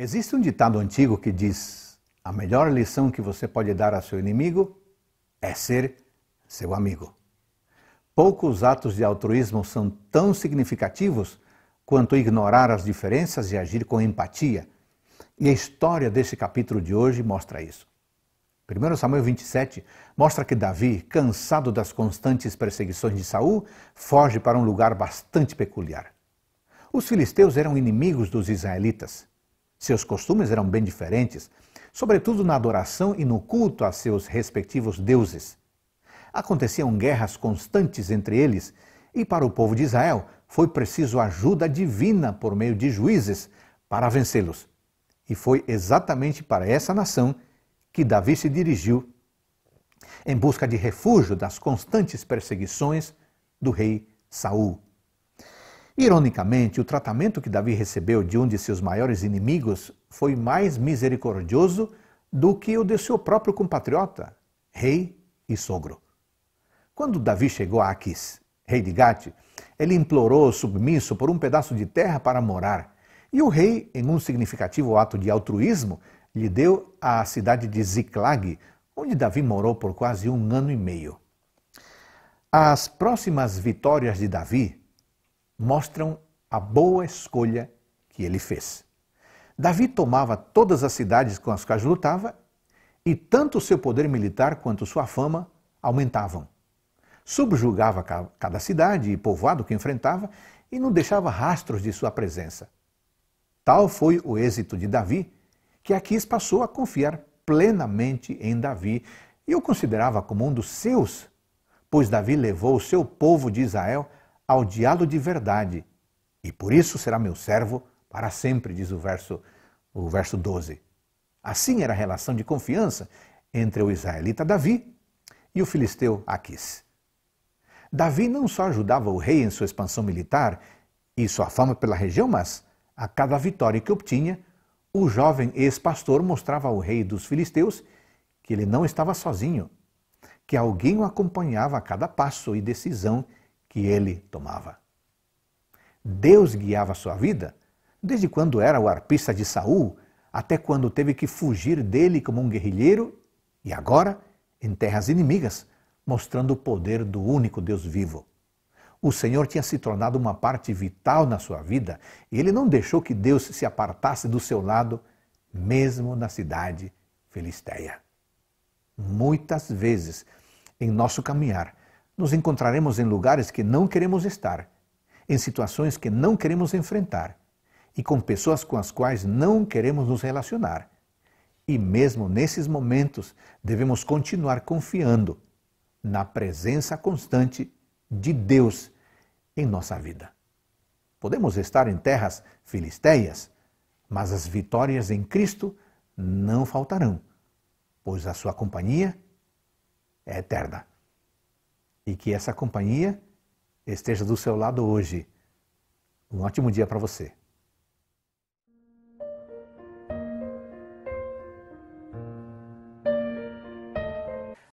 Existe um ditado antigo que diz: a melhor lição que você pode dar a seu inimigo é ser seu amigo. Poucos atos de altruísmo são tão significativos quanto ignorar as diferenças e agir com empatia. E a história deste capítulo de hoje mostra isso. 1 Samuel 27 mostra que Davi, cansado das constantes perseguições de Saul, foge para um lugar bastante peculiar. Os filisteus eram inimigos dos israelitas seus costumes eram bem diferentes, sobretudo na adoração e no culto a seus respectivos deuses. Aconteciam guerras constantes entre eles, e para o povo de Israel foi preciso ajuda divina por meio de juízes para vencê-los. E foi exatamente para essa nação que Davi se dirigiu em busca de refúgio das constantes perseguições do rei Saul. Ironicamente, o tratamento que Davi recebeu de um de seus maiores inimigos foi mais misericordioso do que o de seu próprio compatriota, rei e sogro. Quando Davi chegou a Aquis, rei de Gate, ele implorou submisso por um pedaço de terra para morar, e o rei, em um significativo ato de altruísmo, lhe deu a cidade de Ziclag, onde Davi morou por quase um ano e meio. As próximas vitórias de Davi mostram a boa escolha que ele fez. Davi tomava todas as cidades com as quais lutava, e tanto seu poder militar quanto sua fama aumentavam. Subjugava cada cidade e povoado que enfrentava e não deixava rastros de sua presença. Tal foi o êxito de Davi que Aquis passou a confiar plenamente em Davi e o considerava como um dos seus, pois Davi levou o seu povo de Israel ao lo de verdade, e por isso será meu servo para sempre, diz o verso, o verso 12. Assim era a relação de confiança entre o israelita Davi e o filisteu Aquis. Davi não só ajudava o rei em sua expansão militar e sua fama pela região, mas a cada vitória que obtinha, o jovem ex-pastor mostrava ao rei dos filisteus que ele não estava sozinho, que alguém o acompanhava a cada passo e decisão que ele tomava. Deus guiava sua vida desde quando era o arpista de Saul até quando teve que fugir dele como um guerrilheiro e agora em terras inimigas, mostrando o poder do único Deus vivo. O Senhor tinha se tornado uma parte vital na sua vida e ele não deixou que Deus se apartasse do seu lado, mesmo na cidade filisteia. Muitas vezes, em nosso caminhar, nos encontraremos em lugares que não queremos estar, em situações que não queremos enfrentar e com pessoas com as quais não queremos nos relacionar. E mesmo nesses momentos, devemos continuar confiando na presença constante de Deus em nossa vida. Podemos estar em terras filisteias, mas as vitórias em Cristo não faltarão, pois a sua companhia é eterna e que essa companhia esteja do seu lado hoje. Um ótimo dia para você.